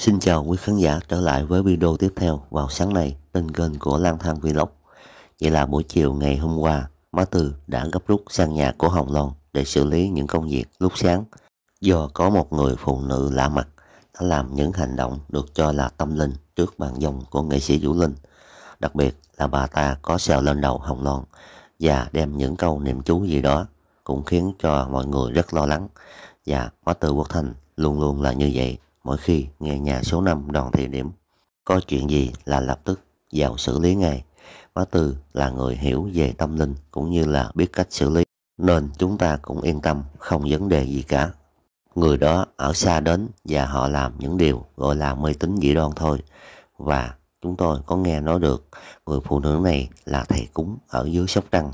Xin chào quý khán giả trở lại với video tiếp theo vào sáng nay trên kênh của Lang Thang Vlog. Vậy là buổi chiều ngày hôm qua, Má Từ đã gấp rút sang nhà của Hồng Loan để xử lý những công việc lúc sáng. Do có một người phụ nữ lạ mặt đã làm những hành động được cho là tâm linh trước bàn dòng của nghệ sĩ Vũ Linh. Đặc biệt là bà ta có sờ lên đầu Hồng Loan và đem những câu niệm chú gì đó cũng khiến cho mọi người rất lo lắng. Và Má Từ Quốc Thành luôn luôn là như vậy mỗi khi nghe nhà số 5 đoàn thị điểm có chuyện gì là lập tức vào xử lý ngay. Má Tư là người hiểu về tâm linh cũng như là biết cách xử lý nên chúng ta cũng yên tâm không vấn đề gì cả. Người đó ở xa đến và họ làm những điều gọi là mê tín dị đoan thôi. Và chúng tôi có nghe nói được người phụ nữ này là thầy cúng ở dưới Sóc Trăng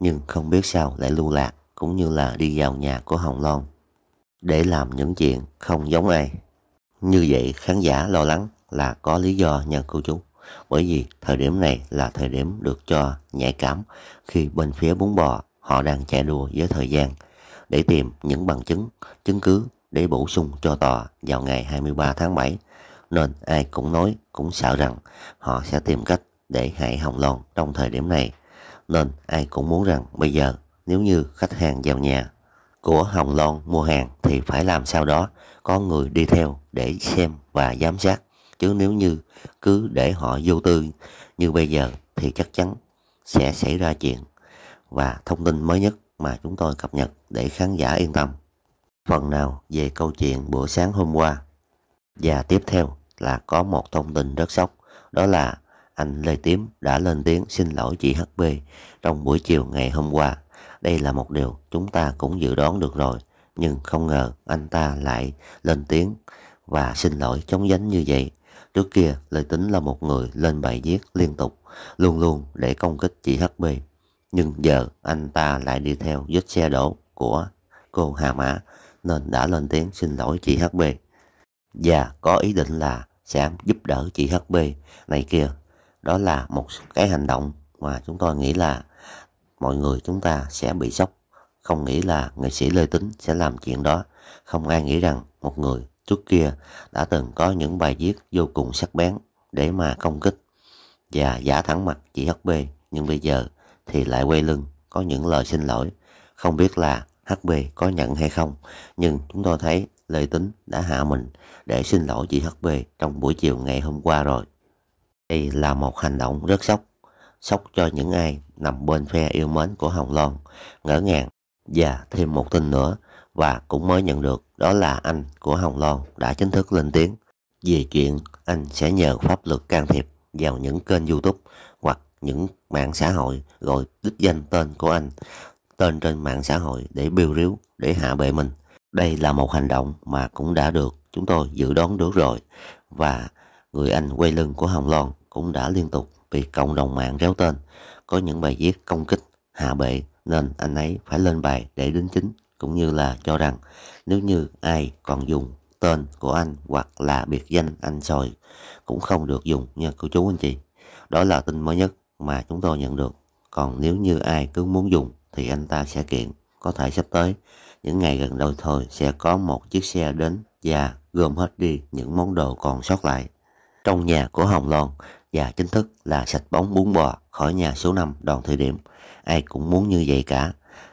nhưng không biết sao lại lưu lạc cũng như là đi vào nhà của Hồng Loan để làm những chuyện không giống ai. Như vậy khán giả lo lắng là có lý do nha cô chú. Bởi vì thời điểm này là thời điểm được cho nhạy cảm khi bên phía bún bò họ đang chạy đua với thời gian để tìm những bằng chứng, chứng cứ để bổ sung cho tòa vào ngày 23 tháng 7. Nên ai cũng nói, cũng sợ rằng họ sẽ tìm cách để hại Hồng Loan trong thời điểm này. Nên ai cũng muốn rằng bây giờ nếu như khách hàng vào nhà của Hồng Loan mua hàng thì phải làm sao đó có người đi theo để xem và giám sát. Chứ nếu như cứ để họ vô tư như bây giờ thì chắc chắn sẽ xảy ra chuyện. Và thông tin mới nhất mà chúng tôi cập nhật để khán giả yên tâm. Phần nào về câu chuyện buổi sáng hôm qua. Và tiếp theo là có một thông tin rất sốc. Đó là anh Lê Tím đã lên tiếng xin lỗi chị HB trong buổi chiều ngày hôm qua đây là một điều chúng ta cũng dự đoán được rồi, nhưng không ngờ anh ta lại lên tiếng và xin lỗi chống dánh như vậy. Trước kia, Lê Tính là một người lên bài viết liên tục, luôn luôn để công kích chị HB. Nhưng giờ anh ta lại đi theo vết xe đổ của cô Hà Mã nên đã lên tiếng xin lỗi chị HB. Và có ý định là sẽ giúp đỡ chị HB này kia. Đó là một cái hành động mà chúng tôi nghĩ là mọi người chúng ta sẽ bị sốc. Không nghĩ là nghệ sĩ Lê Tính sẽ làm chuyện đó. Không ai nghĩ rằng một người trước kia đã từng có những bài viết vô cùng sắc bén để mà công kích và giả thẳng mặt chị HB nhưng bây giờ thì lại quay lưng có những lời xin lỗi. Không biết là HB có nhận hay không nhưng chúng tôi thấy Lê Tính đã hạ mình để xin lỗi chị HB trong buổi chiều ngày hôm qua rồi. Đây là một hành động rất sốc sốc cho những ai nằm bên phe yêu mến của Hồng Loan, ngỡ ngàng. Và thêm một tin nữa và cũng mới nhận được đó là anh của Hồng Loan đã chính thức lên tiếng về chuyện anh sẽ nhờ pháp luật can thiệp vào những kênh YouTube hoặc những mạng xã hội gọi đích danh tên của anh, tên trên mạng xã hội để biêu ríu, để hạ bệ mình. Đây là một hành động mà cũng đã được chúng tôi dự đoán được rồi và người anh quay lưng của Hồng Loan cũng đã liên tục bị cộng đồng mạng réo tên. Có những bài viết công kích, hạ bệ nên anh ấy phải lên bài để đính chính cũng như là cho rằng nếu như ai còn dùng tên của anh hoặc là biệt danh anh sòi cũng không được dùng nha cô chú anh chị. Đó là tin mới nhất mà chúng tôi nhận được. Còn nếu như ai cứ muốn dùng thì anh ta sẽ kiện. Có thể sắp tới, những ngày gần đây thôi sẽ có một chiếc xe đến và gom hết đi những món đồ còn sót lại. Trong nhà của Hồng Loan, và chính thức là sạch bóng bún bò khỏi nhà số 5 đoàn thời điểm. Ai cũng muốn như vậy cả.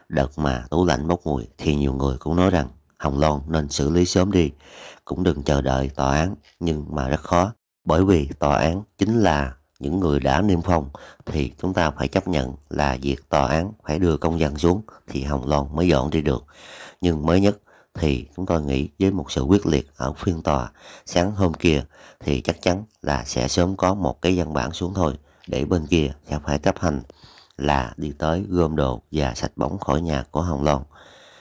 Đợt mà tủ lạnh bốc mùi thì nhiều người cũng nói rằng Hồng Loan nên xử lý sớm đi, cũng đừng chờ đợi tòa án, nhưng mà rất khó, bởi vì tòa án chính là những người đã niêm phong thì chúng ta phải chấp nhận là việc tòa án phải đưa công dân xuống thì Hồng Loan mới dọn đi được. Nhưng mới nhất thì chúng tôi nghĩ với một sự quyết liệt ở phiên tòa sáng hôm kia thì chắc chắn là sẽ sớm có một cái văn bản xuống thôi để bên kia sẽ phải chấp hành là đi tới gom đồ và sạch bóng khỏi nhà của Hồng Loan.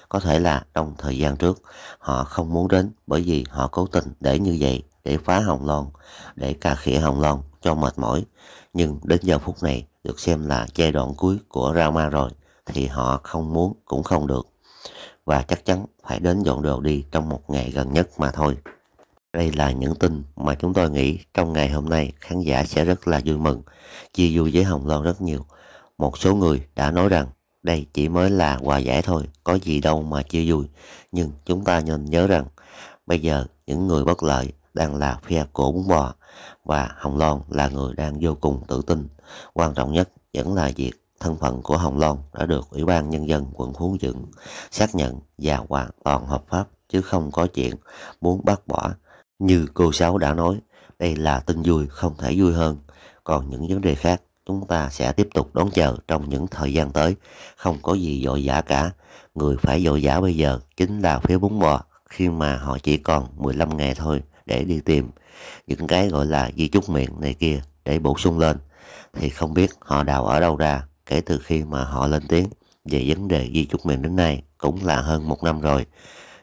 Có thể là trong thời gian trước họ không muốn đến bởi vì họ cố tình để như vậy để phá Hồng Loan, để cà khịa Hồng Loan cho mệt mỏi. Nhưng đến giờ phút này được xem là giai đoạn cuối của Rama rồi thì họ không muốn cũng không được và chắc chắn phải đến dọn đồ đi trong một ngày gần nhất mà thôi. Đây là những tin mà chúng tôi nghĩ trong ngày hôm nay khán giả sẽ rất là vui mừng, chia vui với Hồng Loan rất nhiều. Một số người đã nói rằng đây chỉ mới là quà giải thôi, có gì đâu mà chia vui. Nhưng chúng ta nên nhớ rằng bây giờ những người bất lợi đang là phe cổ bún bò và Hồng Loan là người đang vô cùng tự tin. Quan trọng nhất vẫn là việc thân phận của Hồng Loan đã được Ủy ban Nhân dân quận Phú Dưỡng xác nhận và hoàn toàn hợp pháp chứ không có chuyện muốn bác bỏ. Như cô Sáu đã nói, đây là tin vui không thể vui hơn. Còn những vấn đề khác chúng ta sẽ tiếp tục đón chờ trong những thời gian tới. Không có gì dội vã cả. Người phải dội vã bây giờ chính là phía bún bò khi mà họ chỉ còn 15 ngày thôi để đi tìm những cái gọi là di chúc miệng này kia để bổ sung lên thì không biết họ đào ở đâu ra kể từ khi mà họ lên tiếng về vấn đề di chúc miệng đến nay cũng là hơn một năm rồi,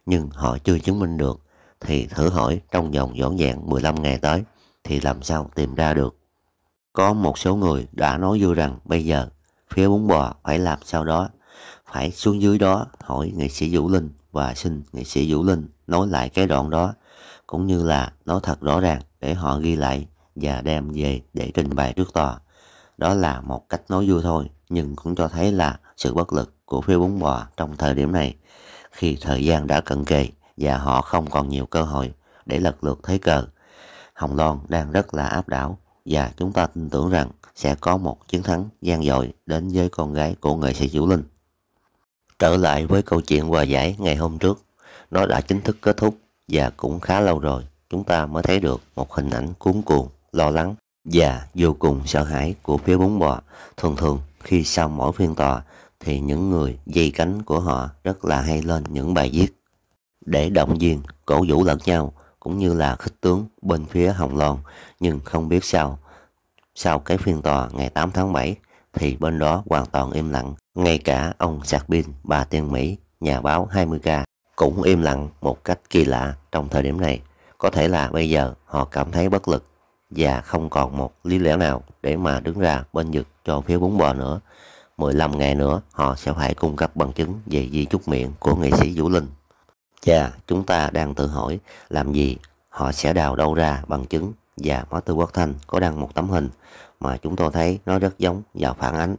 nhưng họ chưa chứng minh được, thì thử hỏi trong vòng dõn dạng 15 ngày tới thì làm sao tìm ra được. Có một số người đã nói vui rằng bây giờ phía bún bò phải làm sao đó, phải xuống dưới đó hỏi nghệ sĩ Vũ Linh và xin nghệ sĩ Vũ Linh nói lại cái đoạn đó, cũng như là nói thật rõ ràng để họ ghi lại và đem về để trình bày trước tòa. Đó là một cách nói vui thôi, nhưng cũng cho thấy là sự bất lực của phiêu bún bò trong thời điểm này khi thời gian đã cận kề và họ không còn nhiều cơ hội để lật lượt thế cờ. Hồng Loan đang rất là áp đảo và chúng ta tin tưởng rằng sẽ có một chiến thắng gian dội đến với con gái của nghệ sĩ Diễu Linh. Trở lại với câu chuyện hòa giải ngày hôm trước, nó đã chính thức kết thúc và cũng khá lâu rồi chúng ta mới thấy được một hình ảnh cuốn cuồng, lo lắng và vô cùng sợ hãi của phía bún bò. Thường thường khi sau mỗi phiên tòa thì những người dây cánh của họ rất là hay lên những bài viết để động viên, cổ vũ lẫn nhau cũng như là khích tướng bên phía Hồng Loan nhưng không biết sao sau cái phiên tòa ngày 8 tháng 7 thì bên đó hoàn toàn im lặng ngay cả ông Sạc Bin, bà Tiên Mỹ, nhà báo 20K cũng im lặng một cách kỳ lạ trong thời điểm này. Có thể là bây giờ họ cảm thấy bất lực và không còn một lý lẽ nào để mà đứng ra bên vực cho phía bún bò nữa. 15 ngày nữa họ sẽ phải cung cấp bằng chứng về di chúc miệng của nghệ sĩ Vũ Linh. và chúng ta đang tự hỏi làm gì họ sẽ đào đâu ra bằng chứng và Má Tư Quốc Thanh có đăng một tấm hình mà chúng tôi thấy nó rất giống và phản ánh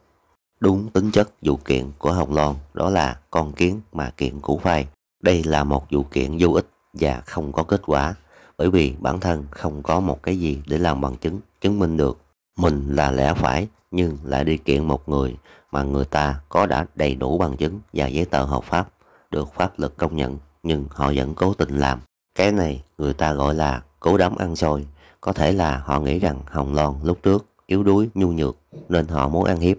đúng tính chất vụ kiện của Hồng Loan đó là con kiến mà kiện củ phai. Đây là một vụ kiện vô ích và không có kết quả bởi vì bản thân không có một cái gì để làm bằng chứng chứng minh được mình là lẽ phải nhưng lại đi kiện một người mà người ta có đã đầy đủ bằng chứng và giấy tờ hợp pháp được pháp luật công nhận nhưng họ vẫn cố tình làm cái này người ta gọi là cố đấm ăn xôi có thể là họ nghĩ rằng hồng loan lúc trước yếu đuối nhu nhược nên họ muốn ăn hiếp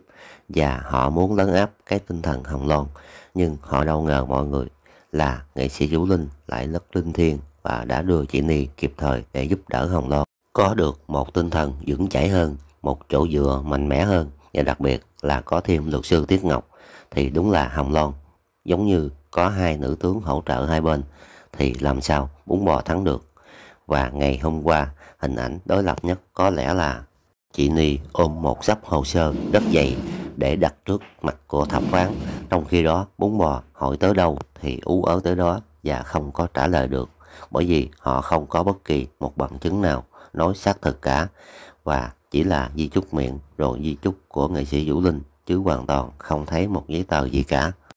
và họ muốn lấn áp cái tinh thần hồng loan nhưng họ đâu ngờ mọi người là nghệ sĩ vũ linh lại rất linh thiêng và đã đưa chị Ni kịp thời để giúp đỡ Hồng Loan có được một tinh thần vững chãi hơn, một chỗ dựa mạnh mẽ hơn và đặc biệt là có thêm luật sư Tiết Ngọc thì đúng là Hồng Loan giống như có hai nữ tướng hỗ trợ hai bên thì làm sao bún bò thắng được. Và ngày hôm qua hình ảnh đối lập nhất có lẽ là chị Ni ôm một sắp hồ sơ rất dày để đặt trước mặt của thẩm phán trong khi đó bún bò hỏi tới đâu thì ú ớ tới đó và không có trả lời được bởi vì họ không có bất kỳ một bằng chứng nào nói xác thực cả và chỉ là di chúc miệng rồi di chúc của nghệ sĩ Vũ Linh chứ hoàn toàn không thấy một giấy tờ gì cả.